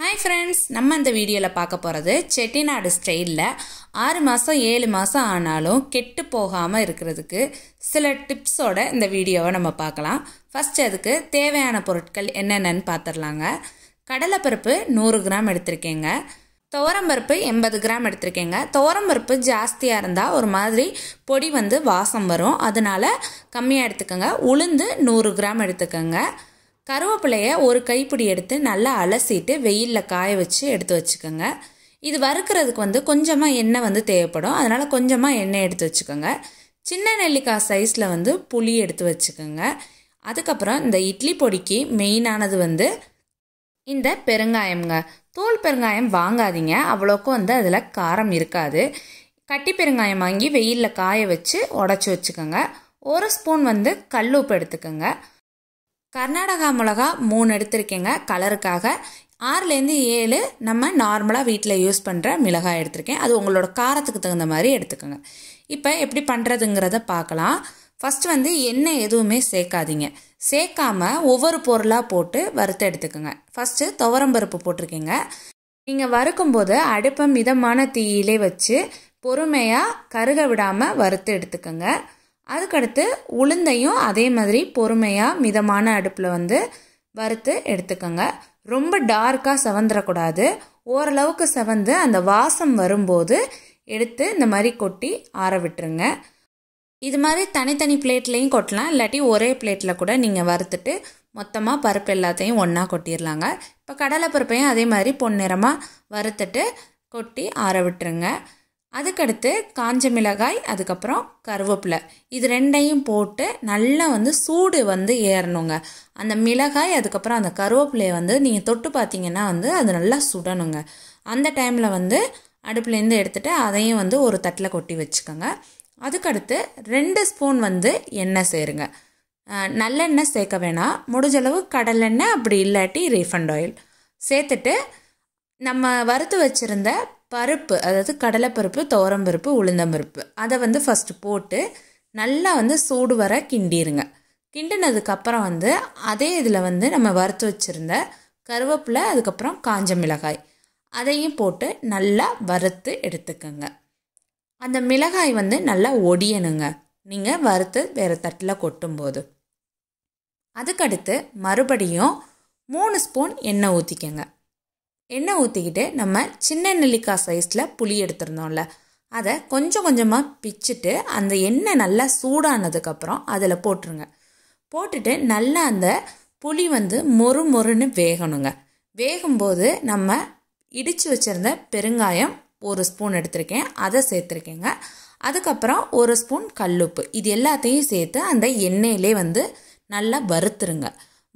hi friends நம்ம இந்த வீடியோவில் பார்க்க போகிறது செட்டிநாடு ஸ்டைலில் ஆறு மாதம் ஏழு மாதம் ஆனாலும் கெட்டு போகாமல் இருக்கிறதுக்கு சில டிப்ஸோட இந்த வீடியோவை நம்ம பார்க்கலாம் ஃபஸ்ட் அதுக்கு தேவையான பொருட்கள் என்னென்னு பார்த்துடலாங்க கடலைப்பருப்பு நூறு கிராம் எடுத்திருக்கேங்க துவரம்பருப்பு எண்பது கிராம் எடுத்திருக்கேங்க துவரம்பருப்பு ஜாஸ்தியாக இருந்தால் ஒரு மாதிரி பொடி வந்து வாசம் வரும் அதனால் கம்மியாக எடுத்துக்கோங்க உளுந்து நூறு கிராம் எடுத்துக்கோங்க கருவேப்பிலைய ஒரு கைப்பிடி எடுத்து நல்லா அலசிட்டு வெயிலில் காய வச்சு எடுத்து வச்சுக்கோங்க இது வறுக்கிறதுக்கு வந்து கொஞ்சமாக எண்ணெய் வந்து தேவைப்படும் அதனால் கொஞ்சமாக எண்ணெய் எடுத்து வச்சுக்கோங்க சின்ன நெல்லிக்காய் சைஸில் வந்து புளி எடுத்து வச்சுக்கோங்க அதுக்கப்புறம் இந்த இட்லி பொடிக்கு மெயினானது வந்து இந்த பெருங்காயம்ங்க தோல் பெருங்காயம் வாங்காதீங்க அவ்வளோக்கும் வந்து அதில் காரம் இருக்காது கட்டி பெருங்காயம் வாங்கி வெயிலில் காய வச்சு உடச்சி வச்சுக்கோங்க ஒரு ஸ்பூன் வந்து கல் உப்பு எடுத்துக்கோங்க கர்நாடகா மிளகா மூணு எடுத்திருக்கேங்க கலருக்காக ஆறுலேருந்து ஏழு நம்ம நார்மலாக வீட்டில் யூஸ் பண்ணுற மிளகாய் எடுத்திருக்கேன் அது உங்களோட காரத்துக்கு தகுந்த மாதிரி எடுத்துக்கோங்க இப்போ எப்படி பண்ணுறதுங்கிறத பார்க்கலாம் ஃபஸ்ட்டு வந்து எண்ணெய் எதுவுமே சேர்க்காதீங்க சேர்க்காமல் ஒவ்வொரு பொருளாக போட்டு வறுத்து எடுத்துக்கோங்க ஃபஸ்ட்டு துவரம்பருப்பு போட்டிருக்கீங்க நீங்கள் வறுக்கும்போது அடுப்பை மிதமான தீயிலே வச்சு பொறுமையாக கருக விடாமல் வறுத்து எடுத்துக்கோங்க அதுக்கடுத்து உளுந்தையும் அதே மாதிரி பொறுமையாக மிதமான அடுப்பில் வந்து வறுத்து எடுத்துக்கோங்க ரொம்ப டார்க்காக செவந்துடக்கூடாது ஓரளவுக்கு செவந்து அந்த வாசம் வரும்போது எடுத்து இந்த மாதிரி கொட்டி ஆற விட்டுருங்க இது மாதிரி தனித்தனி பிளேட்லேயும் கொட்டலாம் இல்லாட்டி ஒரே பிளேட்டில் கூட நீங்கள் வறுத்துட்டு மொத்தமாக பருப்பு எல்லாத்தையும் ஒன்றா கொட்டிடலாங்க இப்போ கடலைப்பருப்பையும் அதே மாதிரி பொன்னிறமாக வறுத்துட்டு கொட்டி ஆற விட்டுருங்க அதுக்கடுத்து காஞ்ச மிளகாய் அதுக்கப்புறம் கருவேப்பிலை இது ரெண்டையும் போட்டு நல்லா வந்து சூடு வந்து ஏறணுங்க அந்த மிளகாய் அதுக்கப்புறம் அந்த கருவேப்பிலையை வந்து நீங்கள் தொட்டு பார்த்தீங்கன்னா வந்து அது நல்லா சுடணுங்க அந்த டைமில் வந்து அடுப்புலேருந்து எடுத்துகிட்டு அதையும் வந்து ஒரு தட்டில் கொட்டி வச்சுக்கோங்க அதுக்கடுத்து ரெண்டு ஸ்பூன் வந்து எண்ணெய் சேருங்க நல்லெண்ணெய் சேர்க்க வேணாம் முடிஞ்சளவு கடலெண்ணெய் அப்படி இல்லாட்டி ரீஃபண்ட் ஆயில் சேர்த்துட்டு நம்ம வறுத்து வச்சுருந்த பருப்பு அதாவது கடலைப்பருப்பு பருப்பு உளுந்தம்பருப்பு அதை வந்து ஃபஸ்ட்டு போட்டு நல்லா வந்து சூடு வர கிண்டிடுங்க கிண்டினதுக்கப்புறம் வந்து அதே இதில் வந்து நம்ம வறுத்து வச்சுருந்த கருவேப்பிலை அதுக்கப்புறம் காஞ்ச மிளகாய் அதையும் போட்டு நல்லா வறுத்து எடுத்துக்கோங்க அந்த மிளகாய் வந்து நல்லா ஒடியணுங்க நீங்கள் வறுத்து வேறு தட்டில் கொட்டும்போது அதுக்கடுத்து மறுபடியும் மூணு ஸ்பூன் எண்ணெய் ஊற்றிக்கங்க எண்ணெய் ஊற்றிக்கிட்டு நம்ம சின்ன நெல்லிக்காய் சைஸில் புளி எடுத்துருந்தோம்ல அதை கொஞ்சம் கொஞ்சமாக பிச்சுட்டு அந்த எண்ணெய் நல்லா சூடானதுக்கப்புறம் அதில் போட்டுருங்க போட்டுட்டு நல்லா அந்த புளி வந்து மொறு மொறுன்னு வேகணுங்க வேகும்போது நம்ம இடித்து வச்சுருந்த பெருங்காயம் ஒரு ஸ்பூன் எடுத்திருக்கேன் அதை சேர்த்துருக்கேங்க அதுக்கப்புறம் ஒரு ஸ்பூன் கல்லுப்பு இது எல்லாத்தையும் சேர்த்து அந்த எண்ணெயிலே வந்து நல்லா வறுத்துருங்க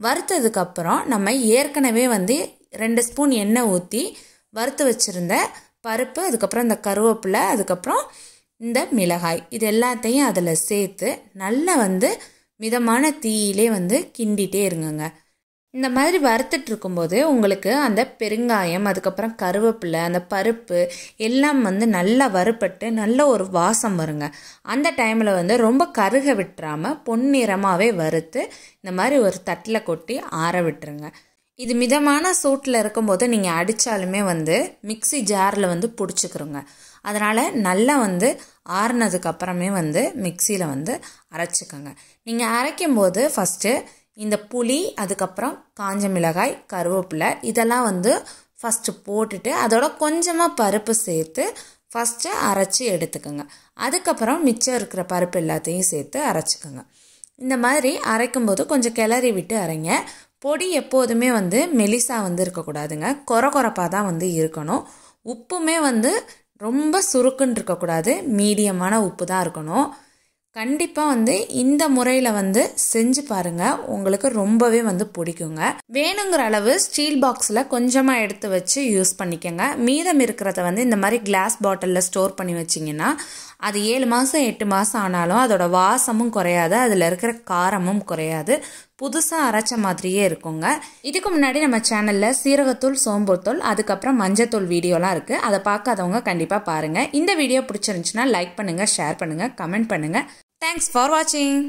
வறுத்ததுக்கப்புறம் நம்ம ஏற்கனவே வந்து ரெண்டு ஸ்பூன் எண்ணெய் ஊற்றி வறுத்து வச்சுருந்த பருப்பு அதுக்கப்புறம் இந்த கருவேப்பிலை அதுக்கப்புறம் இந்த மிளகாய் இது எல்லாத்தையும் அதில் சேர்த்து நல்லா வந்து மிதமான தீயிலே வந்து கிண்டிகிட்டே இருங்கங்க இந்த மாதிரி வறுத்துட்டு இருக்கும்போது உங்களுக்கு அந்த பெருங்காயம் அதுக்கப்புறம் கருவேப்பிலை அந்த பருப்பு எல்லாம் வந்து நல்லா வறுப்பட்டு நல்ல ஒரு வாசம் வருங்க அந்த டைமில் வந்து ரொம்ப கருக விட்டுறாமல் பொன்னிறமாகவே வறுத்து இந்த மாதிரி ஒரு தட்டில் கொட்டி ஆற விட்டுருங்க இது மிதமான சூட்டில் இருக்கும்போது நீங்கள் அடித்தாலுமே வந்து மிக்சி ஜாரில் வந்து பிடிச்சிக்கிறோங்க அதனால் நல்லா வந்து ஆறுனதுக்கப்புறமே வந்து மிக்சியில் வந்து அரைச்சிக்கோங்க நீங்கள் அரைக்கும்போது ஃபஸ்ட்டு இந்த புளி அதுக்கப்புறம் காஞ்ச மிளகாய் கருவேப்பிலை இதெல்லாம் வந்து ஃபஸ்ட்டு போட்டுட்டு அதோட கொஞ்சமாக பருப்பு சேர்த்து ஃபஸ்ட்டு அரைச்சி எடுத்துக்கோங்க அதுக்கப்புறம் மிச்சம் இருக்கிற பருப்பு எல்லாத்தையும் சேர்த்து அரைச்சிக்கோங்க இந்த மாதிரி அரைக்கும்போது கொஞ்சம் கிளறி விட்டு அரைங்க பொடி எப்போதுமே வந்து மெலிசாக வந்து இருக்கக்கூடாதுங்க கொர குறப்பாக தான் வந்து இருக்கணும் உப்புமே வந்து ரொம்ப சுருக்குன்னு இருக்கக்கூடாது மீடியமான உப்பு தான் இருக்கணும் கண்டிப்பாக வந்து இந்த முறையில் வந்து செஞ்சு பாருங்கள் உங்களுக்கு ரொம்பவே வந்து பிடிக்குங்க வேணுங்கிற அளவு ஸ்டீல் பாக்ஸில் கொஞ்சமாக எடுத்து வச்சு யூஸ் பண்ணிக்கோங்க மீதம் இருக்கிறத வந்து இந்த மாதிரி கிளாஸ் பாட்டிலில் ஸ்டோர் பண்ணி வச்சிங்கன்னா அது ஏழு மாதம் எட்டு மாதம் ஆனாலும் அதோடய வாசமும் குறையாது அதில் இருக்கிற காரமும் குறையாது புதுசாக அரைச்ச மாதிரியே இருக்குங்க இதுக்கு முன்னாடி நம்ம சேனலில் சீரகத்தூள் சோம்புத்தூள் அதுக்கப்புறம் மஞ்சத்தூள் வீடியோலாம் இருக்குது அதை பார்க்காதவங்க கண்டிப்பாக பாருங்கள் இந்த வீடியோ பிடிச்சிருந்துச்சுன்னா லைக் பண்ணுங்கள் ஷேர் பண்ணுங்கள் கமெண்ட் பண்ணுங்கள் தேங்க்ஸ் ஃபார் வாட்சிங்